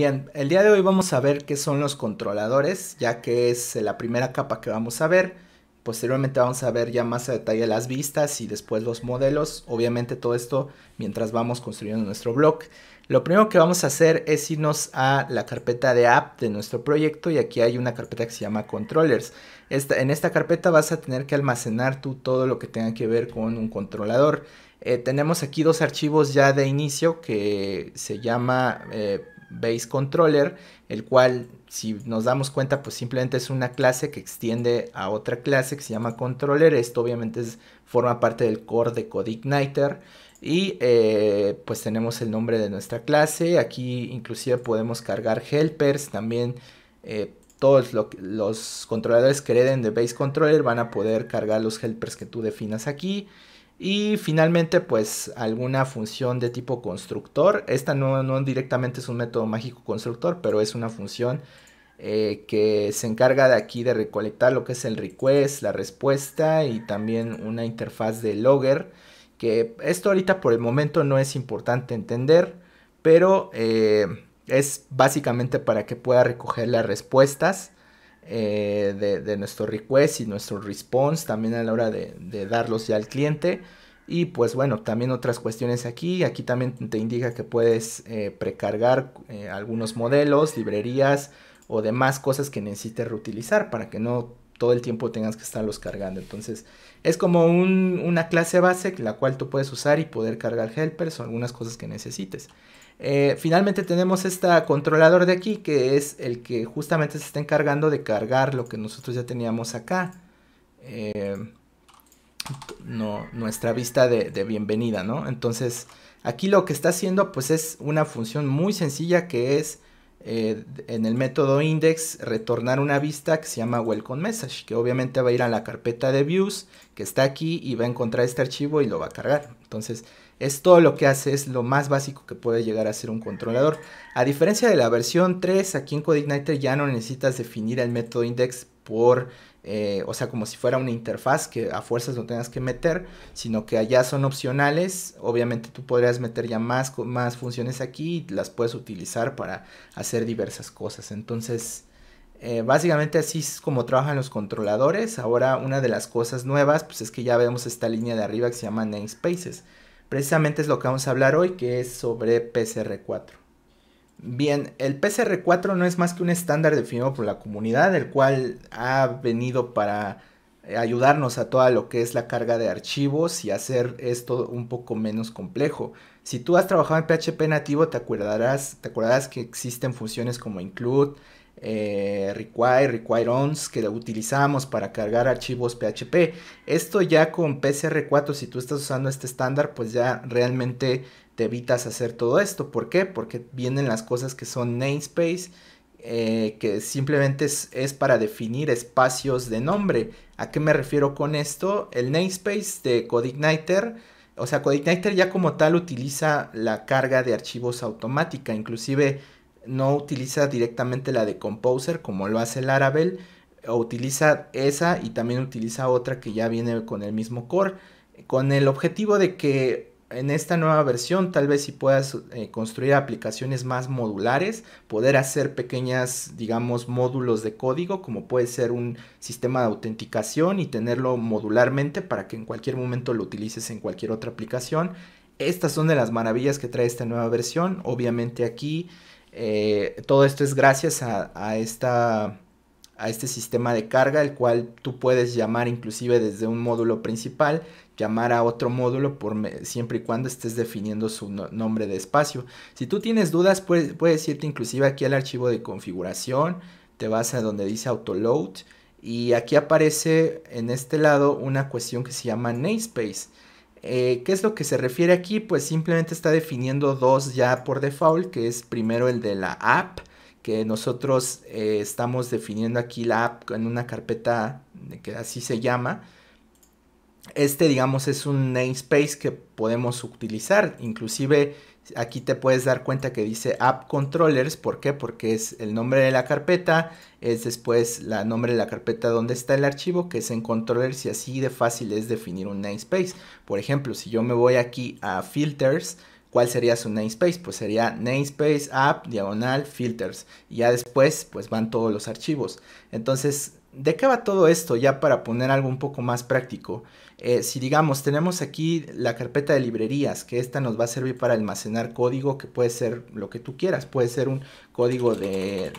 Bien, el día de hoy vamos a ver qué son los controladores, ya que es eh, la primera capa que vamos a ver. Posteriormente vamos a ver ya más a detalle las vistas y después los modelos. Obviamente todo esto mientras vamos construyendo nuestro blog. Lo primero que vamos a hacer es irnos a la carpeta de app de nuestro proyecto y aquí hay una carpeta que se llama controllers. en esta carpeta vas a tener que almacenar tú todo lo que tenga que ver con un controlador. Eh, tenemos aquí dos archivos ya de inicio que se llama eh, base controller, el cual si nos damos cuenta pues simplemente es una clase que extiende a otra clase que se llama controller, esto obviamente es, forma parte del core de CodeIgniter y eh, pues tenemos el nombre de nuestra clase, aquí inclusive podemos cargar helpers también. Eh, todos los controladores que hereden de base controller van a poder cargar los helpers que tú definas aquí y finalmente, pues alguna función de tipo constructor. Esta no, directamente es un método mágico constructor, pero es una función eh, que se encarga de aquí de recolectar lo que es el request, la respuesta y también una interfaz de logger. Que esto ahorita por el momento no es importante entender, pero eh, es básicamente para que pueda recoger las respuestas eh, de, nuestro request y nuestro response también a la hora de, darlos ya al cliente. Y pues bueno, también otras cuestiones aquí. Aquí también te indica que puedes eh, precargar eh, algunos modelos, librerías o demás cosas que necesites reutilizar para que no todo el tiempo tengas que estarlos cargando. Entonces es como una clase base la cual tú puedes usar y poder cargar helpers o algunas cosas que necesites. Eh, finalmente tenemos este controlador de aquí que es el que justamente se está encargando de cargar lo que nosotros ya teníamos acá. Eh, nuestra vista de, de, bienvenida, ¿no? Entonces aquí lo que está haciendo pues es una función muy sencilla que es eh, en el método index retornar una vista que se llama welcome message, que obviamente va a ir a la carpeta de views que está aquí y va a encontrar este archivo y lo va a cargar. Entonces, es todo lo que hace, es lo más básico que puede llegar a ser un controlador. A diferencia de la versión 3, aquí en CodeIgniter ya no necesitas definir el método index eh, o sea, como si fuera una interfaz que a fuerzas no tengas que meter, sino que allá son opcionales. Obviamente tú podrías meter ya más, más funciones aquí y las puedes utilizar para hacer diversas cosas. Entonces, eh, básicamente así es como trabajan los controladores. Ahora una de las cosas nuevas pues es que ya vemos esta línea de arriba que se llama namespaces. Precisamente es lo que vamos a hablar hoy, que es sobre PCR4. Bien, el pcr 4 no es más que un estándar definido por la comunidad, el cual ha venido para eh, ayudarnos a toda lo que es la carga de archivos y hacer esto un poco menos complejo. Si tú has trabajado en PHP nativo, te acordarás, te que existen funciones como include, eh, require, require que utilizamos para cargar archivos PHP. Esto ya con pcr 4 si tú estás usando este estándar, pues ya realmente evitas hacer todo esto. ¿Por qué? Porque vienen las cosas que son namespace, eh, que simplemente es, para definir espacios de nombre. ¿A qué me refiero con esto? El namespace de Codeigniter o sea, Codeigniter ya como tal utiliza la carga de archivos automática, inclusive no utiliza directamente la de Composer como lo hace Laravel, o utiliza esa y también utiliza otra que ya viene con el mismo core, con el objetivo de que en esta nueva versión tal vez si puedas eh, construir aplicaciones más modulares, poder hacer pequeñas, digamos, módulos de código, como puede ser un sistema de autenticación y tenerlo modularmente para que en cualquier momento lo utilices en cualquier otra aplicación. Estas son de las maravillas que trae esta nueva versión. Obviamente aquí eh, todo esto es gracias a esta a este sistema de carga, el cual tú puedes llamar inclusive desde un módulo principal, llamar a otro módulo por siempre y cuando estés definiendo su nombre de espacio. Si tú tienes dudas, puedes, puedes irte inclusive aquí al archivo de configuración, te vas a donde dice autoload y aquí aparece en este lado una cuestión que se llama namespace. Eh, ¿Qué es lo que se refiere aquí? Pues simplemente está definiendo dos ya por default, que es primero el de la app, que nosotros eh, estamos definiendo aquí la app en una carpeta que así se llama. Este, digamos, es un namespace que podemos utilizar. Inclusive aquí te puedes dar cuenta que dice app controllers. ¿Por qué? Porque es el nombre de la carpeta, es después el nombre de la carpeta donde está el archivo, que es en controllers y así de fácil es definir un namespace. Por ejemplo, si yo me voy aquí a filters, ¿Cuál sería su namespace? Pues sería namespace app diagonal filters. Y ya después pues van todos los archivos. Entonces, ¿de qué va todo esto? Ya para poner algo un poco más práctico. Eh, si digamos tenemos aquí la carpeta de librerías, que esta nos va a servir para almacenar código que puede ser lo que tú quieras, puede ser un código de,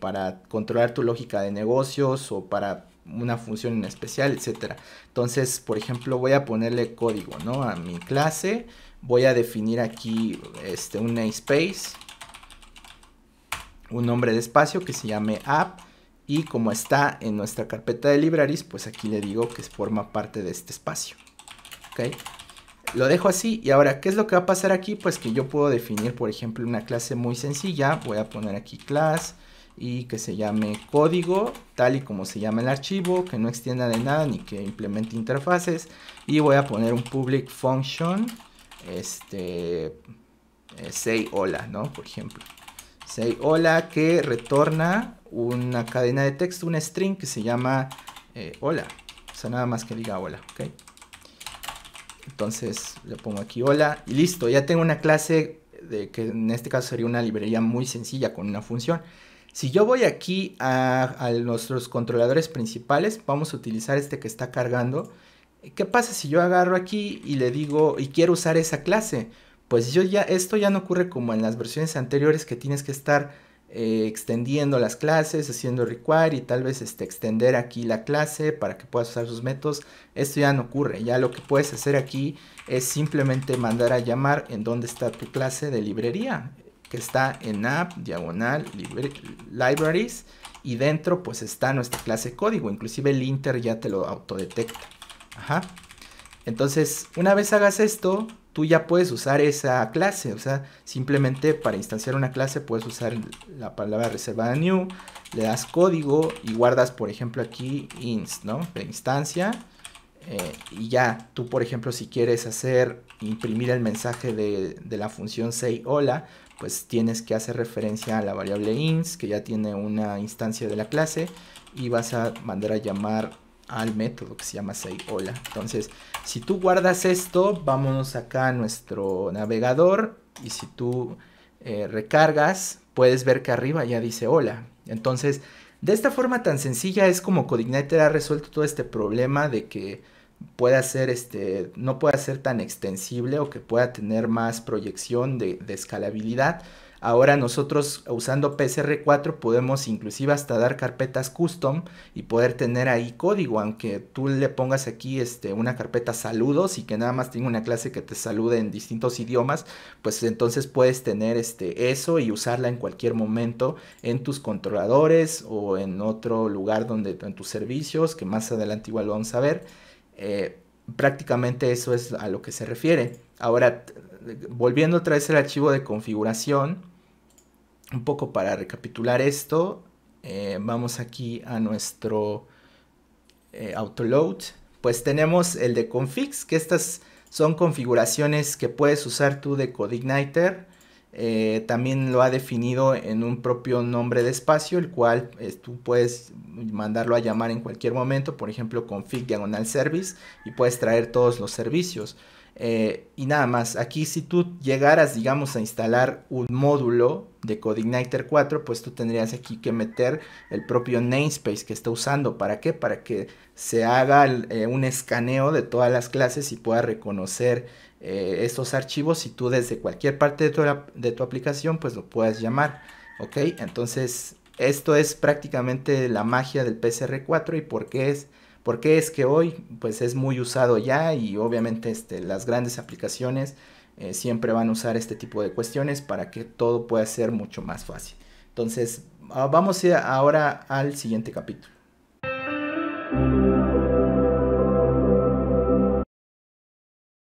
para controlar tu lógica de negocios o para una función en especial, etcétera. Entonces, por ejemplo, voy a ponerle código, ¿no? A mi clase voy a definir aquí este, un namespace, un nombre de espacio que se llame app y como está en nuestra carpeta de libraries, pues aquí le digo que forma parte de este espacio. ¿ok? Lo dejo así y ahora, ¿qué es lo que va a pasar aquí? Pues que yo puedo definir, por ejemplo, una clase muy sencilla. Voy a poner aquí class y que se llame código, tal y como se llama el archivo, que no extienda de nada ni que implemente interfaces. Y voy a poner un public function este, eh, say hola, ¿no? Por ejemplo. Say hola que retorna una cadena de texto, un string que se llama hola. Eh, o sea, nada más que diga hola, ¿ok? Entonces le pongo aquí hola y listo, ya tengo una clase de que en este caso sería una librería muy sencilla con una función. Si yo voy aquí a nuestros controladores principales, vamos a utilizar este que está cargando, ¿Qué pasa si yo agarro aquí y le digo y quiero usar esa clase? Pues yo ya, esto ya no ocurre como en las versiones anteriores que tienes que estar eh, extendiendo las clases, haciendo require y tal vez este, extender aquí la clase para que puedas usar sus métodos. Esto ya no ocurre, ya lo que puedes hacer aquí es simplemente mandar a llamar en dónde está tu clase de librería, que está en app, diagonal, libraries y dentro pues está nuestra clase código, inclusive el inter ya te lo autodetecta. Entonces, una vez hagas esto, tú ya puedes usar esa clase, o sea, simplemente para instanciar una clase puedes usar la palabra reservada new, le das código y guardas, por ejemplo, aquí inst, ¿no? De instancia. Eh, y ya, tú, por ejemplo, si quieres hacer, imprimir el mensaje de, de la función say hola, pues tienes que hacer referencia a la variable ins, que ya tiene una instancia de la clase, y vas a mandar a llamar al método que se llama say hola. Entonces, si tú guardas esto, vámonos acá a nuestro navegador y si tú eh, recargas, puedes ver que arriba ya dice hola. Entonces, de esta forma tan sencilla es como Codeigniter ha resuelto todo este problema de que pueda ser este, no pueda ser tan extensible o que pueda tener más proyección de escalabilidad Ahora nosotros usando PSR4 podemos inclusive hasta dar carpetas custom y poder tener ahí código, aunque tú le pongas aquí este, una carpeta saludos y que nada más tenga una clase que te salude en distintos idiomas, pues entonces puedes tener este, eso y usarla en cualquier momento en tus controladores o en otro lugar donde en tus servicios, que más adelante igual lo vamos a ver. Eh, prácticamente eso es a lo que se refiere. Ahora, volviendo otra vez al archivo de configuración, un poco para recapitular esto, eh, vamos aquí a nuestro eh, autoload. Pues tenemos el de configs, que estas son configuraciones que puedes usar tú de CodeIgniter. Eh, también lo ha definido en un propio nombre de espacio, el cual tú puedes mandarlo a llamar en cualquier momento, por ejemplo, config diagonal service, y puedes traer todos los servicios. y nada más, aquí si tú llegaras, digamos, a instalar un módulo de CodeIgniter 4, pues tú tendrías aquí que meter el propio namespace que está usando. ¿Para qué? Para que se haga eh, un escaneo de todas las clases y pueda reconocer eh, estos archivos y tú desde cualquier parte de tu, de tu aplicación pues lo puedas llamar. ¿Ok? Entonces esto es prácticamente la magia del PSR4 y por qué es, por es que hoy pues es muy usado ya y obviamente este, las grandes aplicaciones eh, siempre van a usar este tipo de cuestiones para que todo pueda ser mucho más fácil. Entonces, ah, vamos ahora al siguiente capítulo.